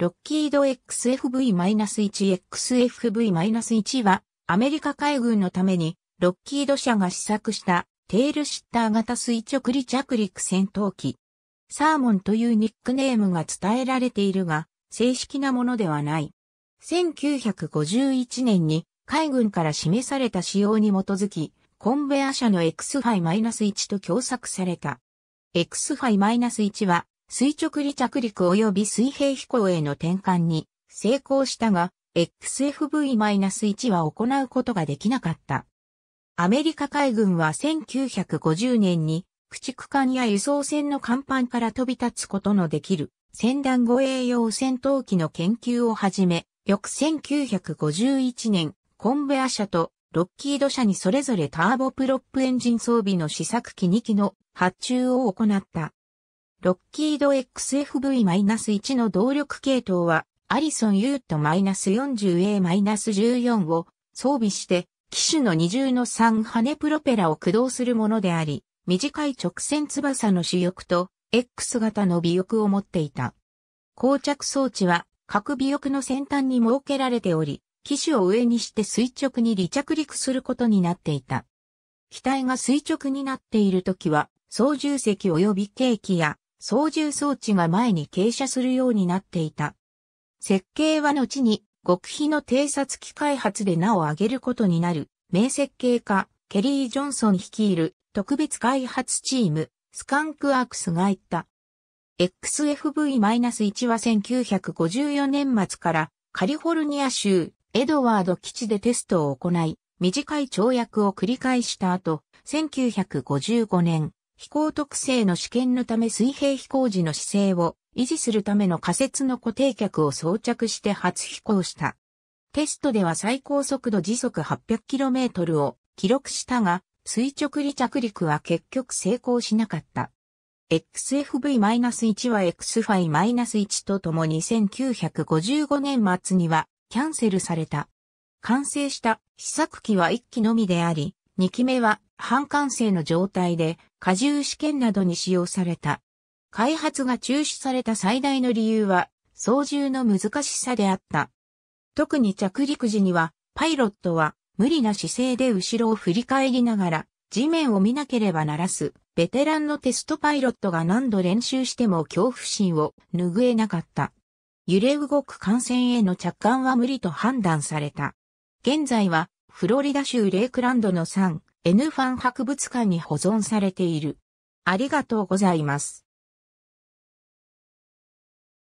ロッキード XFV-1XFV-1 は、アメリカ海軍のために、ロッキード社が試作した、テールシッター型垂直離着陸戦闘機。サーモンというニックネームが伝えられているが、正式なものではない。1951年に、海軍から示された仕様に基づき、コンベア社の XFI-1 と共作された。XFI-1 は、垂直離着陸及び水平飛行への転換に成功したが、XFV-1 は行うことができなかった。アメリカ海軍は1950年に駆逐艦や輸送船の甲板から飛び立つことのできる船団護衛用戦闘機の研究を始め、翌1951年、コンベア社とロッキード社にそれぞれターボプロップエンジン装備の試作機2機の発注を行った。ロッキード XFV-1 の動力系統は、アリソン・ユート -40A-14 を装備して、機種の二重の三羽プロペラを駆動するものであり、短い直線翼の主翼と X 型の尾翼を持っていた。膠着装置は各尾翼の先端に設けられており、機種を上にして垂直に離着陸することになっていた。機体が垂直になっているときは、操縦席及びケーキや操縦装置が前に傾斜するようになっていた。設計は後に極秘の偵察機開発で名を挙げることになる、名設計家、ケリー・ジョンソン率いる特別開発チーム、スカンクアークスが言った。XFV-1 は1954年末からカリフォルニア州エドワード基地でテストを行い、短い跳躍を繰り返した後、1955年、飛行特性の試験のため水平飛行時の姿勢を維持するための仮設の固定脚を装着して初飛行した。テストでは最高速度時速 800km を記録したが、垂直離着陸は結局成功しなかった。XFV-1 は XFI-1 とともに1955年末にはキャンセルされた。完成した試作機は1機のみであり、2機目は半完成の状態で荷重試験などに使用された。開発が中止された最大の理由は、操縦の難しさであった。特に着陸時には、パイロットは無理な姿勢で後ろを振り返りながら、地面を見なければならず、ベテランのテストパイロットが何度練習しても恐怖心を拭えなかった。揺れ動く感染への着艦は無理と判断された。現在は、フロリダ州レイクランドの3、N ファン博物館に保存されている。ありがとうございます。